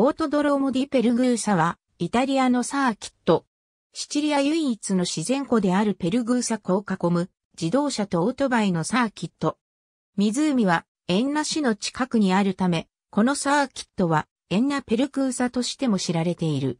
オートドローモディペルグーサは、イタリアのサーキット。シチリア唯一の自然湖であるペルグーサ湖を囲む、自動車とオートバイのサーキット。湖は、エンナ市の近くにあるため、このサーキットは、エンナペルグーサとしても知られている。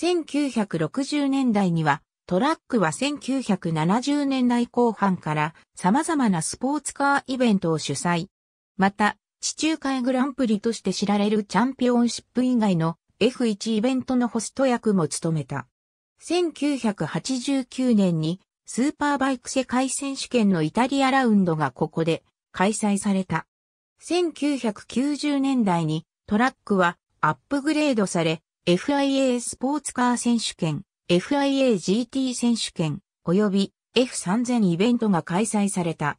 1960年代には、トラックは1970年代後半から様々なスポーツカーイベントを主催。また、地中海グランプリとして知られるチャンピオンシップ以外の F1 イベントのホスト役も務めた。1989年にスーパーバイク世界選手権のイタリアラウンドがここで開催された。1990年代にトラックはアップグレードされ FIA スポーツカー選手権、FIAGT 選手権及び F3000 イベントが開催された。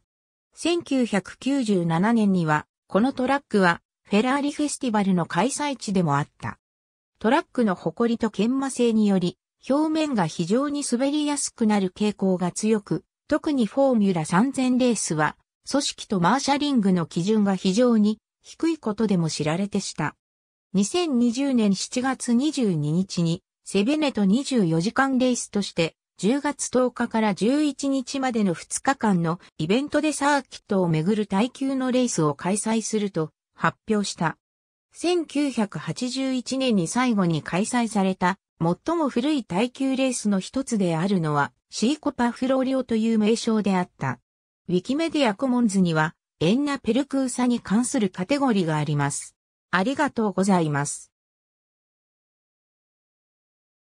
1997年にはこのトラックはフェラーリフェスティバルの開催地でもあった。トラックの誇りと研磨性により、表面が非常に滑りやすくなる傾向が強く、特にフォーミュラ3000レースは、組織とマーシャリングの基準が非常に低いことでも知られてした。2020年7月22日に、セベネト24時間レースとして10月10日から11日までの2日間のイベントでサーキットをめぐる耐久のレースを開催すると発表した。1981年に最後に開催された最も古い耐久レースの一つであるのはシーコパフローリオという名称であった。ウィキメディアコモンズにはエンナペルクーサに関するカテゴリーがあります。ありがとうございます。